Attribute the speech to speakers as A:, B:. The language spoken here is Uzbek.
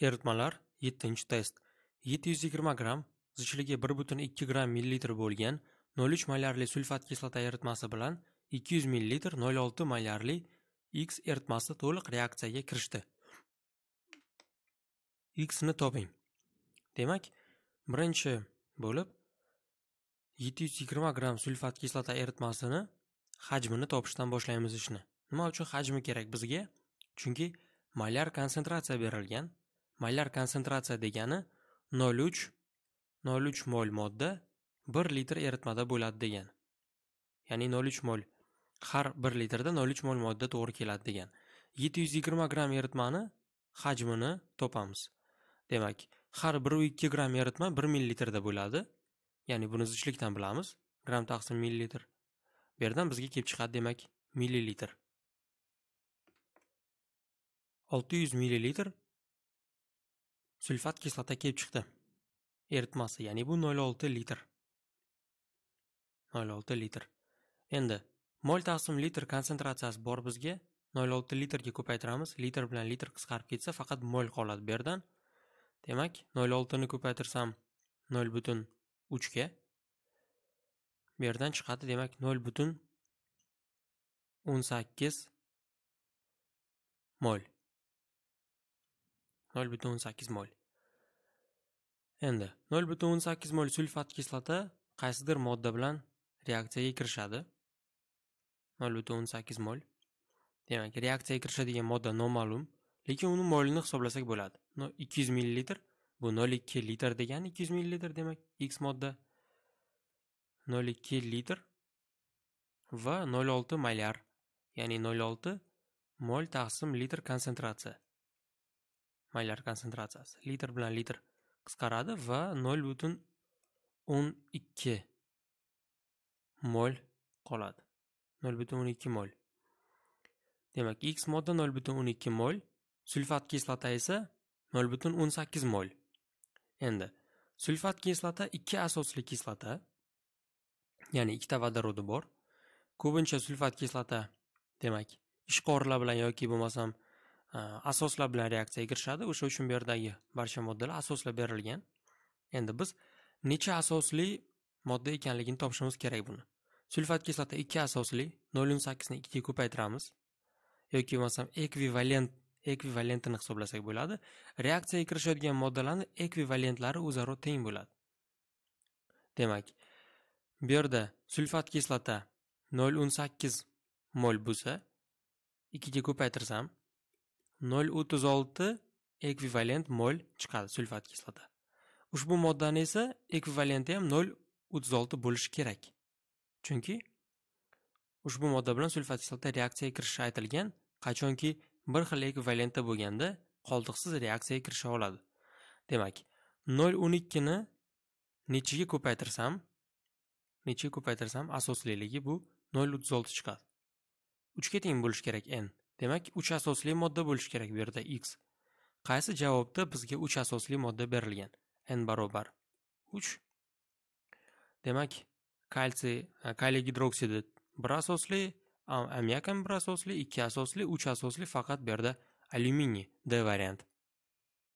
A: Eritmalar 7-test 720 g, zichligi 1,2 g millilitr bo'lgan 0,3 molyarli sulfat kislota eritmasi bilan 200 millilitr 0,6 molyarli X eritmasi to'liq reaksiyaga kirishdi. X ni toping. Demak, birinchi bo'lib 720 g sulfat kislota eritmasini hajmini topishdan boshlaymiz ishni. Nima uchun hajmi kerak bizga? Chunki molyar konsentratsiya berilgan, Maylar konsentratsiya degani 0,3 0,3 mol modda 1 litr eritmada bo'ladi degan. Ya'ni 0,3 mol har 1 litrda 0,3 mol modda to'g'ri keladi degan. 720 gram eritmani hajmini topamiz. Demak, har 1.2 gram eritma 1 millilitrda bo'ladi. Ya'ni buni zichlikdan bilamiz. gram taqsim millilitr. Bu yerdan bizga kelib chiqadi demak millilitr. 600 millilitr Sulfat kislota kelib chiqdi. Eritmasi, ya'ni bu 0.6 litr. 0.6 litr. Endi mol taqsim litr konsentratsiyasi bor bizga 0.6 litrga ko'paytiramiz. Litr bilan litr qisqarib ketsa, faqat mol qoladi bu yerdan. Demak, 0.6 ni ko'paytirsam 0.3 ga bu yerdan chiqadi. Demak, 0.18 mol. 0,18 mol. Endi 0,18 mol sulfat kislota qaysidir modda bilan reaksiyaga kirishadi. 0,18 mol. Demak, reaksiyaga kirishadigan modda noma'lum, lekin uni molini hisoblasak bo'ladi. 200 ml bu 0,2 litr degani 200 ml demak x modda 0,2 litr va 0,6 molyar, ya'ni 0,6 mol taqsim litr konsentratsiya. maylar konsentratsiyasi litr bilan litr qisqaradi va nol butun o'n ikki mol qoladi nol butun o'n ikki mol demak x modda nol butun o'n ikki mol sulfat kislota esa nol butun o'n sakkiz mol endi sulfat kislota ikki asosli kislota ya'ni ikkita vodorodi bor ko'pincha sulfat kislota demak ishqorilar bilan yoki bo'lmasam asoslar bilan reaksiyaga kirishadi o'sha uchun bu yerdagi barcha moddalar asoslab berilgan endi biz necha asosli modda ekanligini topishimiz kerak buni sulfat kislota ikki asosli nol o'n sakkizni ikkiga ko'paytiramiz yoki bo'lmasam ekvivalent ekvivalentini hisoblasak bo'ladi reaksiyaga kirishayotgan moddalarni ekvivalentlari o'zaro teng bo'ladi demak bu yerda sulfat kislota nol o'n sakkiz mol bo'lsa ikkiga ko'paytirsam nol o'ttiz olti ekvivalent mol chiqadi sulfat kislota. Ushbu moddani esa ekvivalenti ham nol o'ttiz olti bo'lishi kerak. Chunki ushbu modda bilan sulfat kislota reaksiyaga kirishi aytilgan, qachonki bir xil ekvivalentda bo'lganda qoldiqsiz reaksiyaga kirisha oladi. Demak, 0.12 ni nechiga ko'paytirsam, nechiga ko'paytirsam asosliligi bu 0.36 chiqadi. 3 ga teng bo'lishi kerak n. Demak, 3 asosli modda bo'lishi kerak bu yerda x. Qaysi javobda bizga 3 asosli modda berilgan? n barobar 3. Demak, kalsiy e, kaliy gidroksidi 1 asosli, ammiak ham 1 asosli, 2 asosli, 3 asosli faqat bu yerda alyuminiy D variant